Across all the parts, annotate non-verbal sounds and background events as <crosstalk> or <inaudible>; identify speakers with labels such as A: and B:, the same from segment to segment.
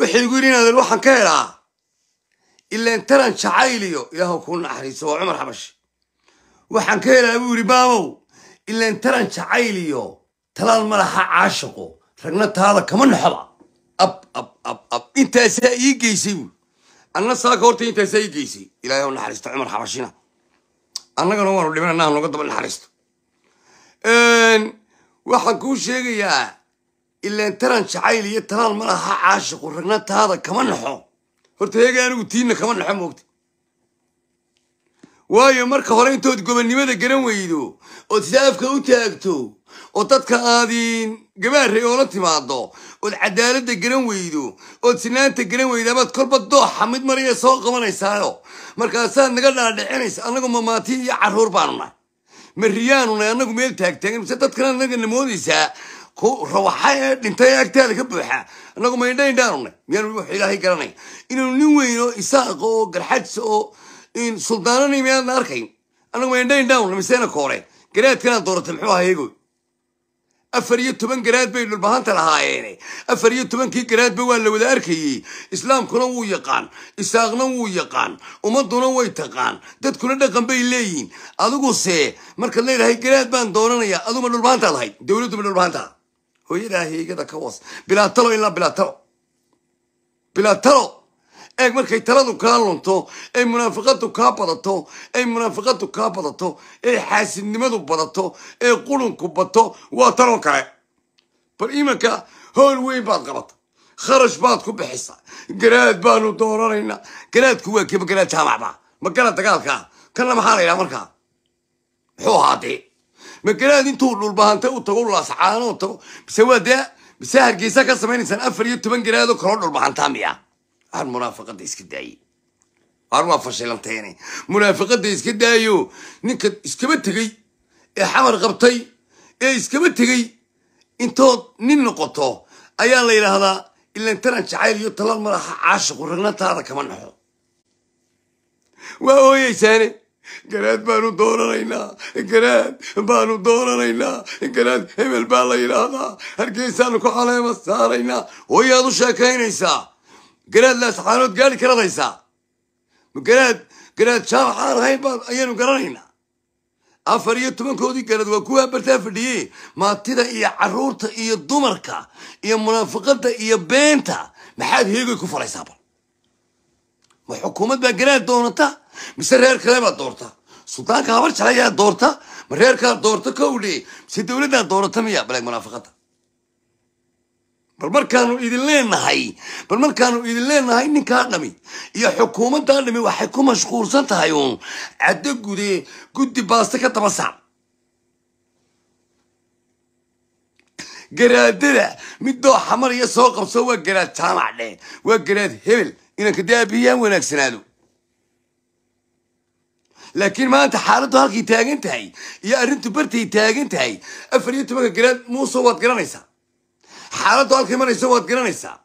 A: waxay igu yidhi inaadan waxaan ka helaa ilaan taran jacayliyo ilaahu kuu naxariiso waa cumar xabashi waxaan ka helaa buu yidhi baabow ilaan taran jacayliyo talaal ma laha caashaqo ragna taada kama naxoba ab ab ab ab intaasaa ii geysay buui anna saaka horta intaasaa ii geysay ilaahay u naxariisto cumar xabashina annagana waanu dhibananaa noga daba naxariisto waxaan kuu sheegayaa ilaan taran jacayl iyo talaal ma laha caashiqu ragna taada kama naxo horta eega anigu tiinna kama naxo moogta waayo marka hore intood gobonnimada garan weydo ood sidaafka u taagto oo dadka aadiin gabaarray oo la timaado ood cadaaladda garan weydo ood sinaanta garan weydo amaad kolba dooxa mid maraya soo qabanaysaayo markaasaad naga dhaadhicinaysa annagu mamaati iyo caruur baanu nahay ma riyaanu annagu meel taagtaagan mise dadkana naga namoodaysaa rawaxa ee dhintay ee agtaada ka buuxaa annagu ma indha indhaanune miyaan wax ilaahay garanaya inuu nin weyn oo isaaqa oo garxajsa oo suldaanani miyaadna arkayn annagu ma indha indhaanune miseena kooreen garaadkanaa dooratay muxuu ahaa egoy afar iyo toban garaad bay dhulbahanta lahaayeene afar iyo tobankii garaadba waa la wada arkayey islaamkuna wuu yaqaan isaaqna wuu yaqaan ummaduna way taqaan dadkuna dhaqan bay leeyihiin adiguse markaad leedahay garaad baan doonanayaa aduma dhulbahantaa lahayd dowladduma dhulbahantaa hooyadaa heegada ka waas bilaa talo ilaa bilaa talo bilaa talo eeg markay taladu kaa lunto ay munaafiqadu kaa badato ay munaafiqadu kaa badato ee xaasidnimadu badato ee qulunku bato waa talo kale bal imanka howl weyn baad qabata kharash baad ku bixisaa garaad baanu dooranaynaa garaadku waa kiba garaad jaamacbaa ma gara dagaalkaa kanna maxaa la yidhaha markaa muxuu ahaadee magalaad intuu dhulbahanta u tago lascaano tago mise waa dee mise hargeysa ka samaynaysaan afar iyo toban garaado kaloo dhulbahantaa miya aan munaafiqada iska daayey aan waa fashilanteene munaafiqada iska daayo ninka iskaba tegey ee xamar qabtay ee iskaba tegey intood nin noqoto ayaa la yidhaahdaa ilantanan jacayl iyo talan malaha caashiqu ragnaantaada kama naxo waa ooyeysaane garaad baanu dooranaynaa garaad baanu dooranaynaa garaad hebel baa la yidhaahdaa hargeysaanu ku caleema saaraynaa hooyaad u sheekaynaysaa garaad laasxaanood gaari karadaysaa garaad garaad jaamaxaan ahayn baa ayaanu garanaynaa afar iyo tobankoodii garaad waa kuwa bartaa fadhiyey maatida iyo carruurta iyo dumarka iyo munaafiqadda iyo beenta maxaad heegay ku falaysaaba ma xukuumad baa garaar doonata mise reer kale baa doorta suldaanka habar jalayaa doorta ma reerkaa doorta kow mise dowladdaa doorata miya baleeg munaafaqada bal markaanu idin leenahay bal markaanu idin leenahay ninkaa dhami iyo xukuumaddaa dhami waxay ku mashquulsan tahay uun caddo gude guddi baasta ka daba sac garaadada mid dooxamar iyo soo qabso waa garaad jaamac dheh waa garaad hebel inanka dee aabiyaan wanaagsanaado laakiin maanta xaaladdu halkay taagan tahay iyo arrintu bartay taagan tahay afar iyo tobanka garaad muuso waad garanaysaa xaaladdu halkay marayso waad garanaysaa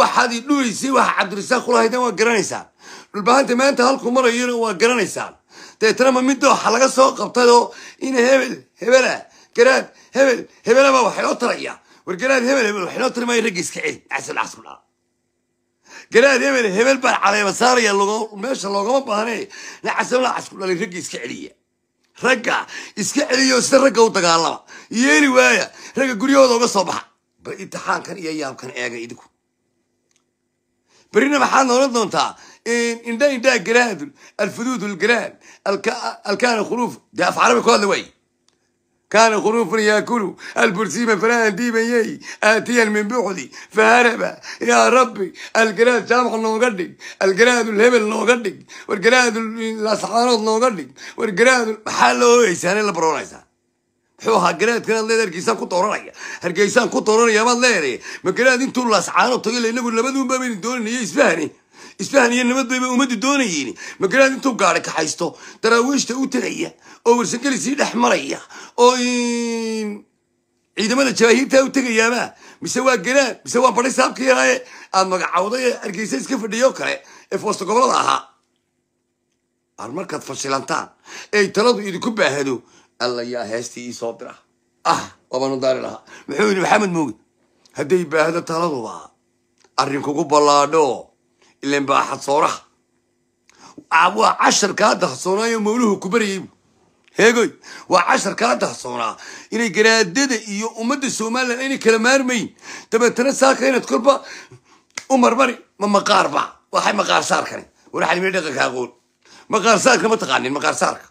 A: waxaad idhuulisay waxa cabdirasaaq kulahaydan waad garanaysaa dhulbahanta maanta halkuu marayo waad garanaysaa deetana ma mid dooxa laga soo qabtayoo ina hebel hebela garaad hebel hebelaba waxaynoo taraya war garaad hebel hebel waxaynoo tari maayo raggiiska cel casal casku dhaa garaad hebel hebel baa caleema saaraya meesha loogama baahne nacasamlacas ku dhalay ragga iska celiya ragga iska celiyo sida ragga u dagaalama yeeli waaya ragga guryahooda uga soo baxa bal imtixaankan iyo yaabkan eega idinku berrina maxaad noolan doontaa indha indhaa garaadu alfuduud lgaraad alkaana khuluuf dee afcarabay ku hadla waaye كان خروفا ياكل البرسيم فلا ديبيي اتيا من بعدي فهرب يا ربي الجلاد سامح نوغا dhig algaraad hebel nooga dhig wargaraad lasxaanood nooga dhig wargaraad maxaa la ooyeysaa nin la baroonaysaa muxuu ahaa garaadkan aad leeda hargeysaan ku dooranaya hargeysaan ku dooranaya baad leedahay ma garaad intuu lasxaano tago ila inagu labaduunbaa baynu dooninaya isfahani isfahan iyo nabadbayba ummaddu doonayeeni magaalada intuu gaari kaxaysto daraawiishta u tegaya oo warsangelisii dhex maraya oo ciidamada jabaahiirtaa u tegayaaba mise waa galaan mise waa badhay saabka yaraaye aada magacawday ee hargeysa iska fadhiyo kale ee foosta gobolada ahaa aan markaad fashilantaan ee taladu idinku baahdo alla yaa heestii ii soo dira ah wabaanu daari lahaa muxuu yidhi maxamed muugi hadday baahdo taladuba arrin kugu ballaadho ilan baa xadsooraha waa casharka hadda hadsoonaayoo mawluhu ku baryaybu heegoy waa casharka hadda hadsoonaa inay garaadada iyo ummadda somalilan aynay kala maarmayn dabeetana saaka inaad korba u marmari ma maqaarba waxay maqaarsaarkani walaxalimee dhaqanka aqoon maqaarsaarka ma taqaanin maqaarsaarka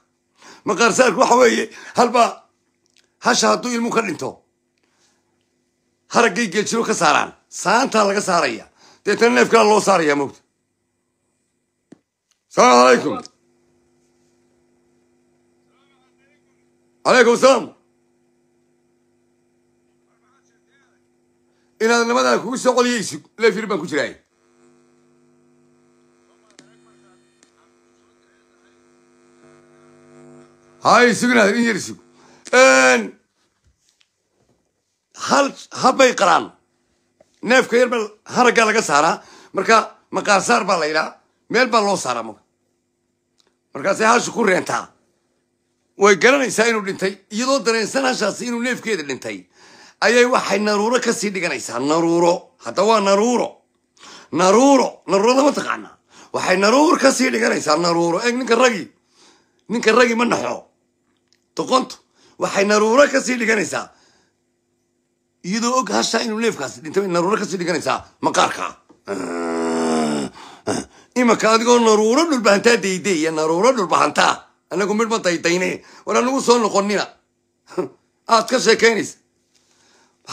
A: maqaarsaarka waxa weeye halbaa hasha hadduu ilmu ka dhinto haraggay geejiro ka saaraan saantaa laga saaraya deetana neefkaa loo saaraya mogta السلام عليكم calaykum asalaam inaad nabadaan kugu soo qoliyeysid lefir baan ku jiraay hay sugnaad in yar sug hal habbay qaraan neefka yar baa haraggaa laga saaraa marka maqaarsaar baa la yidhaha meel baa loo saaraa markaasay hashu ku reentaa way garanaysaa inuu dhintay iyadoo dareensan hashaasi inuu neefkeeda dhintay ayay waxay naruuro kasii dhiganaysaa naruuro hadda waa naruuro naruuro naruurada ma taqaanaa waxay naruur kasii dhiganaysaa naruuro eeg ninka ragi ninka ragi ma naxo doqontu waxay naruuro kasii dhiganaysaa iyadoo og hashaa inuu neefkaasi dhintay naruuro kasii dhiganaysaa maqaarkaa imanka adigoo naruuro dhulbahantaa dayday iyo naruuro dhulbahantaa anagu midhma daydayne war nagu soo noqonina <laughs> aad ka sheekaynaysa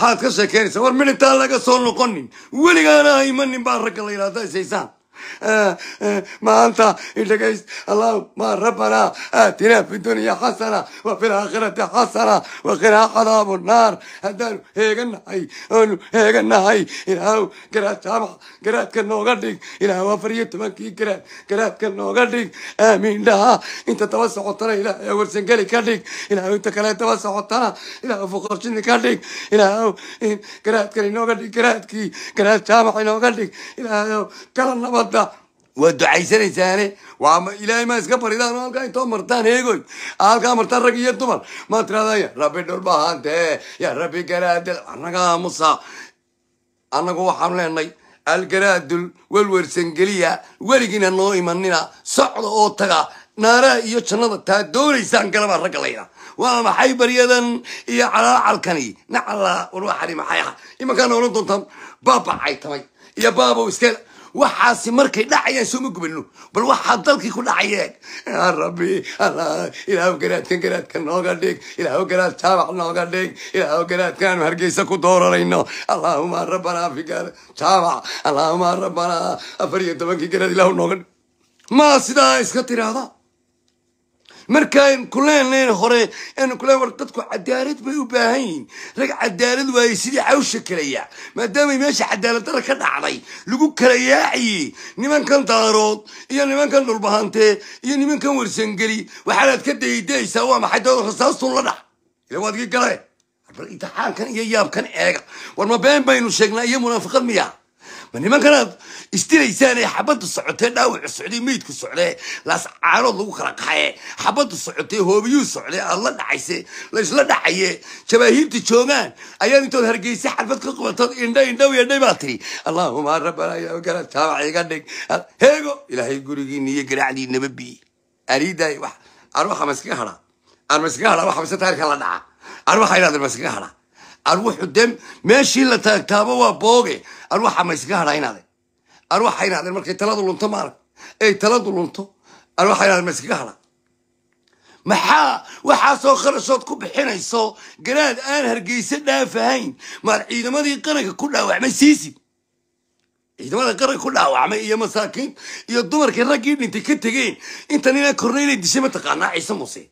A: maxaad ka sheekaynaysaa war midh intaan laga soo noqonin weligaana imanin baa ragga la yidhahda isaysaan آه، آه، ما أنت إلا قيس اللهم ربنا آتنا في الدنيا حسنة وفي الآخرة حسنة وقنا عذاب النار هدانو هيغن هاي أنو هيغن إلى هو قرات سامح قرات كنو إلى هو فريت مكي قرات قرات كنو غردك آمين لها أنت توسع وطنا إلهو ورسن قالي كردك هو أنت كلا توسع وطنا إلهو فقر شن كردك إلهو قرات كنو غردك قرات كي قرات سامح إنو إلى هو كلا نبض waa ducaysanaysaane waa ilaahay maa iska baridaan oo halkaa intoo martaan heegoy halkaa martaan rag iyo dumar ma tirahdaan ya rabbi dhulbahante ya rabbi garaadal annagaa musa annagu waxaanu leenahay algaraadul welwersangeliya weligiina noo imanina socda oo taga naaraha iyo jannada taa doonaysaan galaba ragga layna waa maxay baryadan iyo calaacalkani nacala warwaxani maxay ah imankaana odhan doontaan baabacaytamay iyo baabow iskeel waxaasi markay dhacayaan sooma gubano bal waxaa dalkii ku dhacayeen ya rabbi ilaah garaadkan garaadka nooga dhig ilaah garaad taabac nooga dhig ilaah garaadkaanu hargeysa ku dooranayno allaahuma rabbanaa fikar taabac allaahuma rabbanaa afar iyo tobankii garaad ilaah nooga dhig maa sidaa iska tiraahda markaan ku hore aanu war dadku cadaalad bay u baahan yihiin rag cadaalad waayey sidii cawsha kalaya maadaamay meesha cadaaladdarra ka dhacday lagu kala yaaciyey nimankan daarood iyo nimankan dhulbahantee iyo nimankan warsangeli waxaanaad ka daydaysaa waa maxay dawad rasaastuu la dhac ila gale bal intixaankan iyo yaabkan eega war ma been baynu sheegnaa iyo munaafiqad miya ma nimankanaad isdilaysaane xabaddu socotee dhaawacu socday meydku socdee laas caanood lagu kala qaxaye xabadu socotee hoobiyuu socdee aad la dhacayse la dhacaye jabaahiirta joogaan ayaad intood hargeysa xalfad ka qabatood indha indhow indhay baa tiri allaahuma rabbanaa garaad iga dhig heego ilaahay gurigiina iyo garaacdiinaba biyi ariidaay wax aan waxa ma iskaga hadhaa aan waxa mise taarika la dhaca aan waxa idhahdeen ma arwuxu dem meeshii la taagtaabo waa booge arwaxa ma yskaga hadhaa inaade arwaxa inaade markay taladu lunto maarag ey taladu lunto arwaxa inaade ma yskaga maxaa waxaasoo kharashood ku bixinayso garaad aan hargeysa dhaafahayn maar ciidamadii qaranka ku dhaawacmay siisi ciidamada qaranka ku dhaawacmay iyo masaakiin iyo dumarkii raggii dhintay ka tegeen intan inaa kornay inay dishay mataqaanaa ciise muuse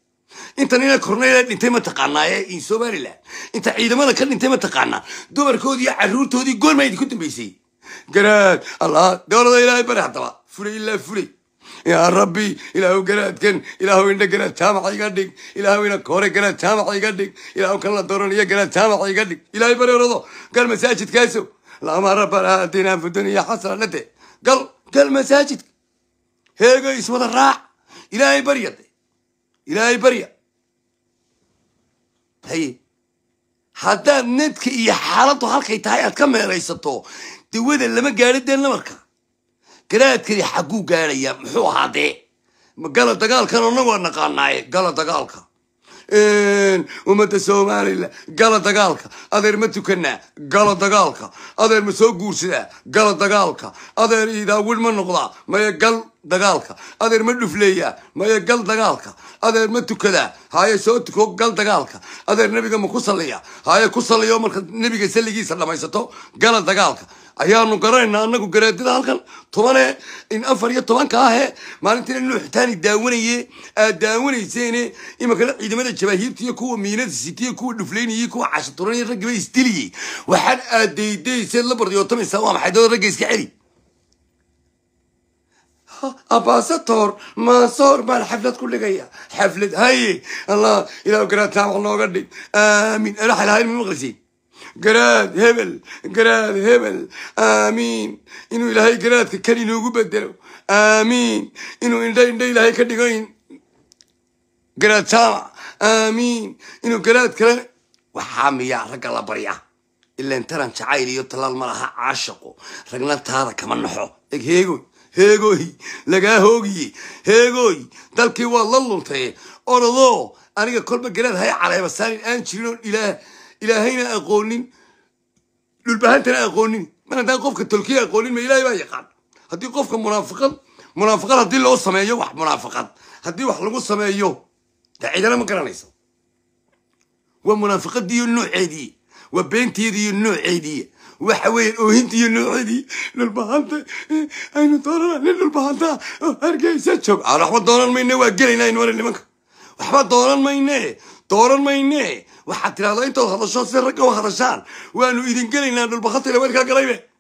A: inta nina korneyla dhintay ma taqaanaa mataqaanaae in somaliland inta ciidamada ka dhintay ma mataqaanaa dumarkoodiiyo caruurtoodii goormaa idinku dambaysay garaad allah dowlada ilaahay bari haddaba fulay ilaa fulay yaa rabbi ilaahu garaadkan ilaahu indha garaad jaamaca iga dhig ilaahu ina koore garaad jaamaca iga dhig ilaahu kan la dooranayo garaad jaamaca iga dhig ilaahay bari orado gal masaajidkaaso lama rabbana atinaa fi dunya gal gal masaajidka heego iswada raac ilaahay baryade ilaahay barya haye haddaad nadka iyo xaaladdu halkay tahay aad ka meelaysato dawada lama gaadho dee namarka garaadkani xagguu gaadhayaa muxuu ahaa gala dagaalkan annagu waa naqaanaaye gala dagaalka ummadda somalilan gala dagaalka adeer ma tukanaa gala dagaalka adeer ma soo guursadaa gala dagaalka adeer idaawid ma noqdaa maya gal dagaalka adeer ma dhufleeyaa maya gal dagaalka adeer ma tukadaa haye soo tuko gal dagaalka adeer nebiga ma ku salliya haye ku salliyo markaad nebiga salligiisa dhammaysato gala dagaalka ayaanu garanaynaa anagu garaadida halkan tobane in afar iyo tobanka ahe maalintiina nuuxitaani daawanaye aad daawanayseen imankana ciidamada jabaahiirta kuwa miinada sitiyo kuwa dhuflaynayey kuwa cashuturanay raggiba isdiliyey waxaad aad daydayseed la waa maxay dad ragga iska celi abaasator mansoor baan xaflad ku dhigaya xaflad haye allah ilaa garaadtaa wax nooga dhig aamin alaxalhayn ma maqlisiin garaad hebel garaad hebel aamiin inuu ilaahay garaadka kan inoogu bedelo aamiin inuu indha indha ilaahay ka dhigo garaad taama aamiin inuu garaad kale waxaa miyaa ragga la barya ilan taran jacayl iyo talaal ma laha caashaqo ragna taada kama naxo eg heegoy heegoy lagaa hoogiye heegoy dalkii waa la luntay orodoo aniga kolba garaad hay caleeba saanin aan jirin oo ilaahayna aqoonin dhulbahantana aqoonin mar haddaan qofka tolkiya aqoonin ma ilaahay baa yaqaan haddii qofka munaafiqad munaafaqad haddii loo sameeyo wax munaafaqad haddii wax lagu sameeyo dee ma garanaysa waa munaafaqadiiyo iyo waa beenteedii iyo nooceedii وحوين وهنتي نوعدي للبهانتا اين ترى للبهانتا ارجعي ستشوك على حفظ دورا المينة وقلين اين ورا اللي منك وحفظ دورا المينة دورا المينة وحتى لا انتو خلصان سرقة وخلصان وانو اذن قلين للبهانتا لوالك قريبه